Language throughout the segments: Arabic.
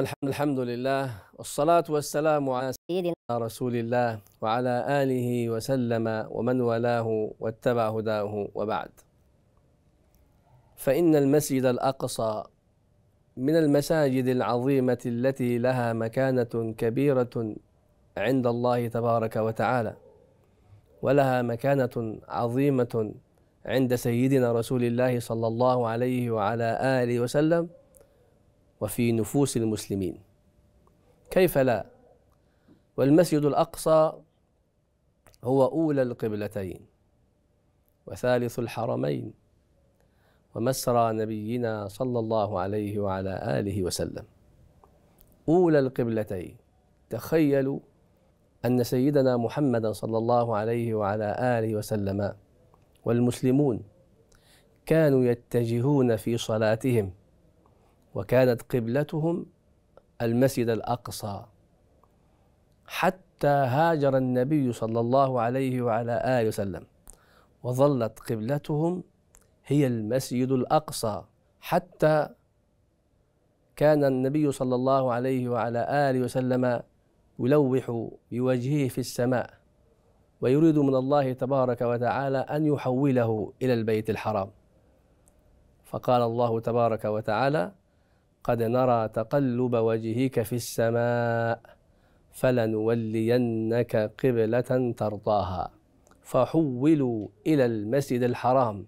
الحمد لله والصلاة والسلام على سيدنا رسول الله وعلى آله وسلم ومن والاه واتبع هداه وبعد فإن المسجد الأقصى من المساجد العظيمة التي لها مكانة كبيرة عند الله تبارك وتعالى ولها مكانة عظيمة عند سيدنا رسول الله صلى الله عليه وعلى آله وسلم وفي نفوس المسلمين كيف لا والمسجد الاقصى هو اولى القبلتين وثالث الحرمين ومسرى نبينا صلى الله عليه وعلى اله وسلم اولى القبلتين تخيلوا ان سيدنا محمدا صلى الله عليه وعلى اله وسلم والمسلمون كانوا يتجهون في صلاتهم وكانت قبلتهم المسجد الاقصى حتى هاجر النبي صلى الله عليه وعلى اله وسلم وظلت قبلتهم هي المسجد الاقصى حتى كان النبي صلى الله عليه وعلى اله وسلم يلوح بوجهه في السماء ويريد من الله تبارك وتعالى ان يحوله الى البيت الحرام فقال الله تبارك وتعالى قد نرى تقلب وجهك في السماء فلنولينك قبلة ترضاها فحولوا إلى المسجد الحرام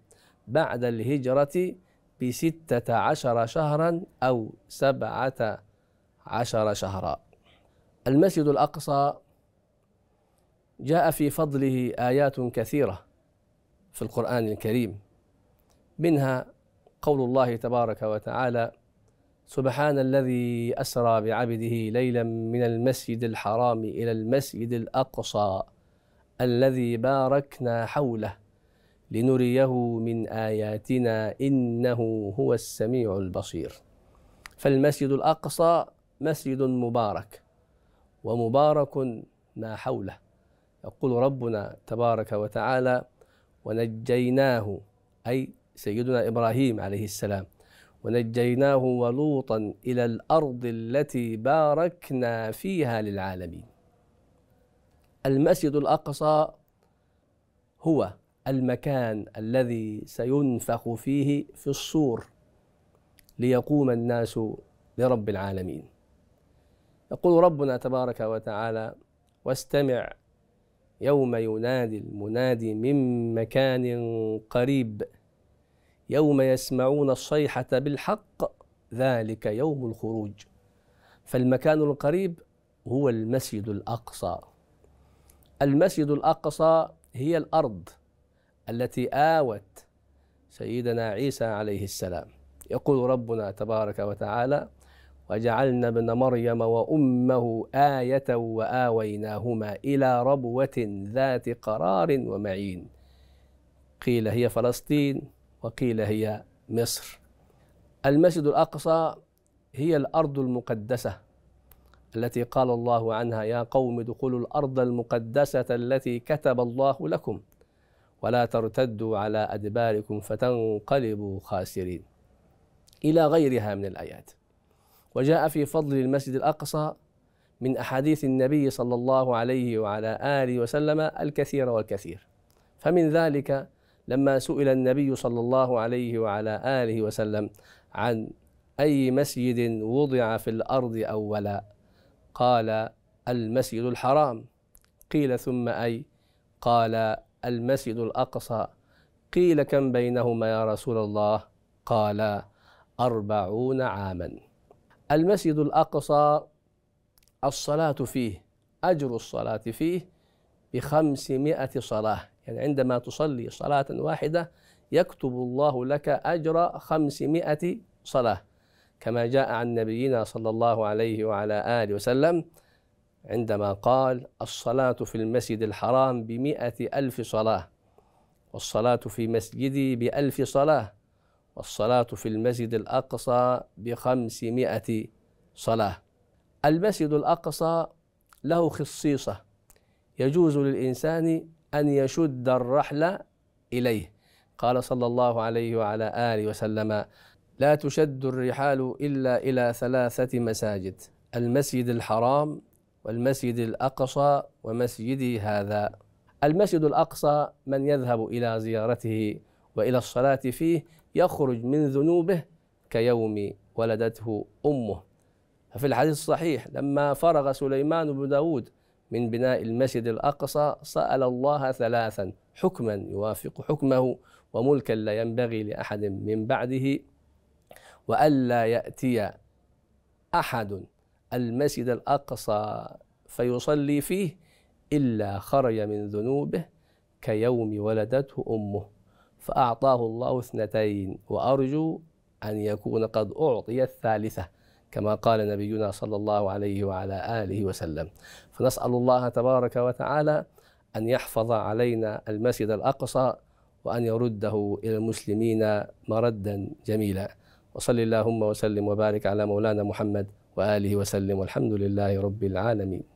بعد الهجرة بستة عشر شهرا أو سبعة عشر شهرا المسجد الأقصى جاء في فضله آيات كثيرة في القرآن الكريم منها قول الله تبارك وتعالى سبحان الذي أسرى بعبده ليلا من المسجد الحرام إلى المسجد الأقصى الذي باركنا حوله لنريه من آياتنا إنه هو السميع البصير فالمسجد الأقصى مسجد مبارك ومبارك ما حوله يقول ربنا تبارك وتعالى ونجيناه أي سيدنا إبراهيم عليه السلام ونجيناه ولوطا الى الارض التي باركنا فيها للعالمين المسجد الاقصى هو المكان الذي سينفخ فيه في الصور ليقوم الناس لرب العالمين يقول ربنا تبارك وتعالى واستمع يوم ينادي المنادي من مكان قريب يوم يسمعون الصيحة بالحق ذلك يوم الخروج فالمكان القريب هو المسجد الأقصى المسجد الأقصى هي الأرض التي آوت سيدنا عيسى عليه السلام يقول ربنا تبارك وتعالى وجعلنا ابن مريم وأمه آية وآويناهما إلى ربوة ذات قرار ومعين قيل هي فلسطين وقيل هي مصر المسجد الأقصى هي الأرض المقدسة التي قال الله عنها يا قوم ادخلوا الأرض المقدسة التي كتب الله لكم ولا ترتدوا على أدباركم فتنقلبوا خاسرين إلى غيرها من الآيات وجاء في فضل المسجد الأقصى من أحاديث النبي صلى الله عليه وعلى آله وسلم الكثير والكثير فمن ذلك لما سئل النبي صلى الله عليه وعلى آله وسلم عن أي مسجد وضع في الأرض أولا قال المسجد الحرام قيل ثم أي قال المسجد الأقصى قيل كم بينهما يا رسول الله قال أربعون عاما المسجد الأقصى الصلاة فيه أجر الصلاة فيه بخمسمائة صلاة يعني عندما تصلي صلاة واحدة يكتب الله لك أجر خمسمائة صلاة كما جاء عن نبينا صلى الله عليه وعلى آله وسلم عندما قال الصلاة في المسجد الحرام بمئة ألف صلاة والصلاة في مسجدي بألف صلاة والصلاة في المسجد الأقصى بخمسمائة صلاة المسجد الأقصى له خصيصة يجوز للإنسان أن يشد الرحل إليه قال صلى الله عليه وعلى آله وسلم لا تشد الرحال إلا إلى ثلاثة مساجد المسجد الحرام والمسجد الأقصى ومسجدي هذا المسجد الأقصى من يذهب إلى زيارته وإلى الصلاة فيه يخرج من ذنوبه كيوم ولدته أمه ففي الحديث الصحيح لما فرغ سليمان بن داود من بناء المسجد الأقصى سأل الله ثلاثا حكما يوافق حكمه وملكا لا ينبغي لأحد من بعده وألا يأتي أحد المسجد الأقصى فيصلي فيه إلا خرج من ذنوبه كيوم ولدته أمه فأعطاه الله اثنتين وأرجو أن يكون قد أعطي الثالثة كما قال نبينا صلى الله عليه وعلى آله وسلم فنسأل الله تبارك وتعالى أن يحفظ علينا المسجد الأقصى وأن يرده إلى المسلمين مردا جميلا وصل اللهم وسلم وبارك على مولانا محمد وآله وسلم والحمد لله رب العالمين